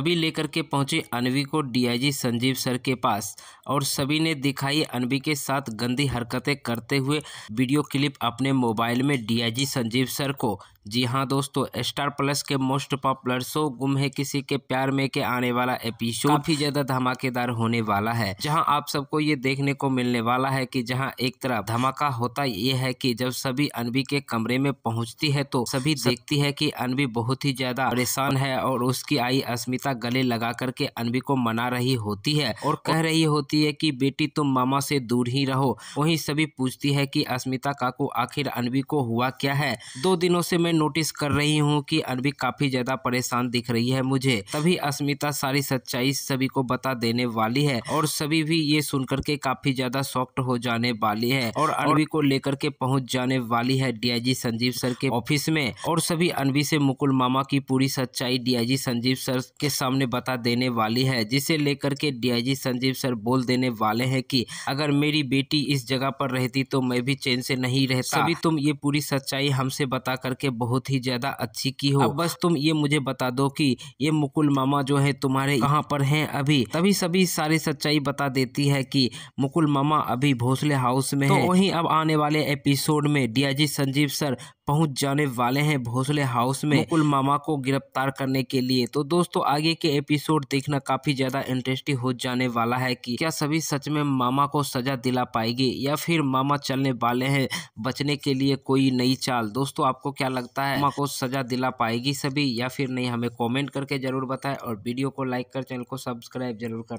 सभी लेकर के पहुंचे अनवी को डीआईजी संजीव सर के पास और सभी ने दिखाई अनवी के साथ गंदी हरकतें करते हुए वीडियो क्लिप अपने मोबाइल में डीआईजी संजीव सर को जी हाँ दोस्तों स्टार प्लस के most popular show Gum Hai किसी के प्यार में के आने वाला एपिसोड काफी ज्यादा धमाकेदार होने वाला है जहाँ आप सबको ये देखने को मिलने वाला है कि जहाँ एक तरफ धमाका होता ये है कि जब सभी अनवी के कमरे में पहुँचती है तो सभी देखती है कि अनवी बहुत ही ज्यादा परेशान है और उसकी आई अस्मिता गले लगा करके अनवी को मना रही होती है और कह रही होती है की बेटी तुम मामा से दूर ही रहो वही सभी पूछती है की अस्मिता काकू आखिर अनवी को हुआ क्या है दो दिनों से मैं नोटिस कर रही हूँ कि अनवी काफ़ी ज़्यादा परेशान दिख रही है मुझे तभी अस्मिता सारी सच्चाई सभी को बता देने वाली है और सभी भी ये सुन के काफ़ी ज़्यादा सॉफ्ट हो जाने वाली है और अनवी को लेकर के पहुँच जाने वाली है डीआईजी संजीव सर के ऑफिस में और सभी अनवी से मुकुल मामा की पूरी सच्चाई डीआईजी संजीव सर के सामने बता देने वाली है जिसे लेकर के डीआईजी संजीव सर बोल देने वाले हैं कि अगर मेरी बेटी इस जगह पर रहती तो मैं भी चैन से नहीं रहता सभी तुम ये पूरी सच्चाई हमसे बता करके बहुत ही ज़्यादा अच्छी की हो बस तुम ये मुझे बता दो कि ये मुकुल मामा जो है तुम्हारे कहाँ पर हैं अभी तभी सभी सारी सच्चाई बता देती है कि मुकुल मामा अभी भोसले हाउस में तो है वहीं अब आने वाले एपिसोड में डीआईजी संजीव सर पहुंच जाने वाले हैं भोसले हाउस में मुकुल मामा को गिरफ्तार करने के लिए तो दोस्तों आगे के एपिसोड देखना काफी ज्यादा इंटरेस्टिंग हो जाने वाला है कि क्या सभी सच में मामा को सजा दिला पाएगी या फिर मामा चलने वाले हैं बचने के लिए कोई नई चाल दोस्तों आपको क्या लगता है मामा को सजा दिला पाएगी सभी या फिर नहीं हमें कॉमेंट करके जरूर बताए और वीडियो को लाइक कर चैनल को सब्सक्राइब जरूर कर